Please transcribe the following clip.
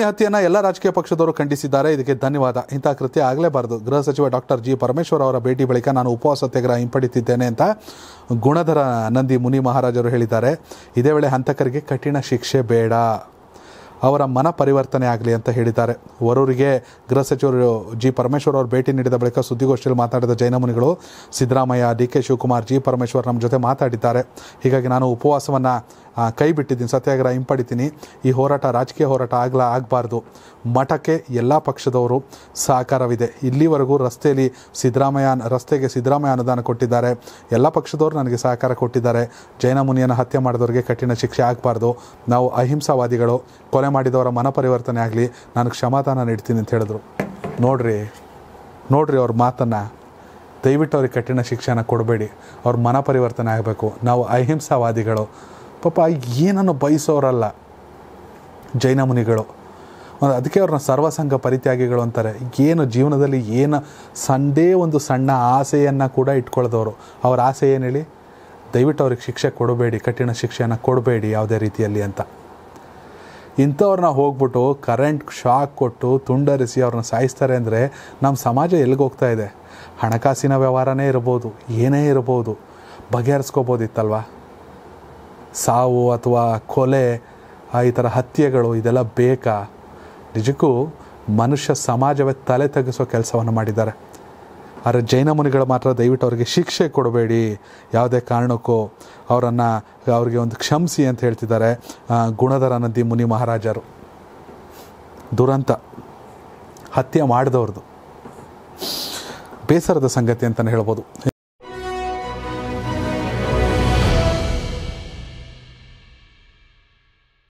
ಪತ್ನಿ ಹತ್ಯೆಯನ್ನು ಎಲ್ಲ ರಾಜಕೀಯ ಪಕ್ಷದವರು ಖಂಡಿಸಿದ್ದಾರೆ ಇದಕ್ಕೆ ಧನ್ಯವಾದ ಇಂಥ ಕೃತ್ಯ ಆಗಲೇಬಾರದು ಗೃಹ ಸಚಿವ ಡಾಕ್ಟರ್ ಜಿ ಪರಮೇಶ್ವರ್ ಅವರ ಭೇಟಿ ಬಳಿಕ ನಾನು ಉಪವಾಸ ಸತ್ಯಾಗ್ರಹ ಹಿಂಪಡಿತಿದ್ದೇನೆ ಅಂತ ಗುಣಧರ ನಂದಿ ಮುನಿ ಮಹಾರಾಜರು ಹೇಳಿದ್ದಾರೆ ಇದೇ ವೇಳೆ ಹಂತಕರಿಗೆ ಕಠಿಣ ಶಿಕ್ಷೆ ಬೇಡ ಅವರ ಮನ ಪರಿವರ್ತನೆ ಆಗಲಿ ಅಂತ ಹೇಳಿದ್ದಾರೆ ವರೂರಿಗೆ ಗೃಹ ಸಚಿವರು ಜಿ ಪರಮೇಶ್ವರ್ ಅವರು ಭೇಟಿ ನೀಡಿದ ಬಳಿಕ ಸುದ್ದಿಗೋಷ್ಠಿಯಲ್ಲಿ ಮಾತಾಡಿದ ಜೈನ ಮುನಿಗಳು ಸಿದ್ದರಾಮಯ್ಯ ಡಿ ಕೆ ಶಿವಕುಮಾರ್ ಜಿ ಪರಮೇಶ್ವರ್ ನಮ್ಮ ಜೊತೆ ಮಾತಾಡಿದ್ದಾರೆ ಹೀಗಾಗಿ ನಾನು ಉಪವಾಸವನ್ನು ಕೈ ಬಿಟ್ಟಿದ್ದೀನಿ ಸತ್ಯಾಗ್ರಹ ಹಿಂಪಡಿತೀನಿ ಈ ಹೋರಾಟ ರಾಜಕೀಯ ಹೋರಾಟ ಆಗಲ ಆಗಬಾರ್ದು ಮಠಕ್ಕೆ ಎಲ್ಲ ಪಕ್ಷದವರು ಸಹಕಾರವಿದೆ ಇಲ್ಲಿವರೆಗೂ ರಸ್ತೆಯಲ್ಲಿ ಸಿದ್ದರಾಮಯ್ಯ ರಸ್ತೆಗೆ ಸಿದ್ದರಾಮಯ್ಯ ಅನುದಾನ ಕೊಟ್ಟಿದ್ದಾರೆ ಎಲ್ಲ ಪಕ್ಷದವರು ನನಗೆ ಸಹಕಾರ ಕೊಟ್ಟಿದ್ದಾರೆ ಜೈನ ಮುನಿಯನ್ನು ಹತ್ಯೆ ಮಾಡಿದವರಿಗೆ ಕಠಿಣ ಶಿಕ್ಷೆ ಆಗಬಾರ್ದು ನಾವು ಅಹಿಂಸಾವಾದಿಗಳು ಕೊಲೆ ಮಾಡಿದವರ ಮನ ಪರಿವರ್ತನೆ ಆಗಲಿ ನಾನು ಕ್ಷಮಾದಾನ ನೀಡ್ತೀನಿ ಅಂತ ಹೇಳಿದ್ರು ನೋಡ್ರಿ ನೋಡ್ರಿ ಅವ್ರ ಮಾತನ್ನು ದಯವಿಟ್ಟು ಅವ್ರಿಗೆ ಕಠಿಣ ಶಿಕ್ಷಣ ಕೊಡಬೇಡಿ ಅವ್ರ ಮನ ಪರಿವರ್ತನೆ ಆಗಬೇಕು ನಾವು ಅಹಿಂಸಾವಾದಿಗಳು ಪಾಪ ಏನನ್ನು ಬಯಸೋರಲ್ಲ ಜೈನ ಮುನಿಗಳು ಅದಕ್ಕೆ ಅವ್ರನ್ನ ಸರ್ವಸಂಘ ಪರಿತ್ಯಾಗಿಗಳು ಅಂತಾರೆ ಏನು ಜೀವನದಲ್ಲಿ ಏನು ಸಂಡೇ ಒಂದು ಸಣ್ಣ ಆಸೆಯನ್ನು ಕೂಡ ಇಟ್ಕೊಳ್ದವರು ಅವ್ರ ಆಸೆ ಏನು ಹೇಳಿ ದಯವಿಟ್ಟು ಅವ್ರಿಗೆ ಶಿಕ್ಷೆ ಕೊಡಬೇಡಿ ಕಠಿಣ ಶಿಕ್ಷೆಯನ್ನು ಕೊಡಬೇಡಿ ಯಾವುದೇ ರೀತಿಯಲ್ಲಿ ಅಂತ ಇಂಥವ್ರನ್ನ ಹೋಗ್ಬಿಟ್ಟು ಕರೆಂಟ್ ಶಾಕ್ ಕೊಟ್ಟು ತುಂಡರಿಸಿ ಅವ್ರನ್ನ ಸಾಯಿಸ್ತಾರೆ ಅಂದರೆ ನಮ್ಮ ಸಮಾಜ ಎಲ್ಲಿಗೋಗ್ತಾ ಇದೆ ಹಣಕಾಸಿನ ವ್ಯವಹಾರನೇ ಇರ್ಬೋದು ಏನೇ ಇರ್ಬೋದು ಬಗೆಹರಿಸ್ಕೋಬೋದಿತ್ತಲ್ವಾ ಸಾವು ಅಥವಾ ಕೊಲೆ ಈ ಥರ ಹತ್ಯೆಗಳು ಇದೆಲ್ಲ ಬೇಕಾ ನಿಜಕ್ಕೂ ಮನುಷ್ಯ ಸಮಾಜವೇ ತಲೆ ತಗ್ಗಿಸೋ ಕೆಲಸವನ್ನು ಮಾಡಿದ್ದಾರೆ ಆದರೆ ಜೈನ ಮುನಿಗಳು ಮಾತ್ರ ದಯವಿಟ್ಟು ಅವರಿಗೆ ಶಿಕ್ಷೆ ಕೊಡಬೇಡಿ ಯಾವುದೇ ಕಾರಣಕ್ಕೂ ಅವರನ್ನು ಅವರಿಗೆ ಒಂದು ಕ್ಷಮಿಸಿ ಅಂತ ಹೇಳ್ತಿದ್ದಾರೆ ಗುಣಧರ ನಂದಿ ಮುನಿ ಮಹಾರಾಜರು ದುರಂತ ಹತ್ಯೆ ಮಾಡಿದವ್ರದ್ದು ಬೇಸರದ ಸಂಗತಿ ಅಂತಲೇ ಹೇಳ್ಬೋದು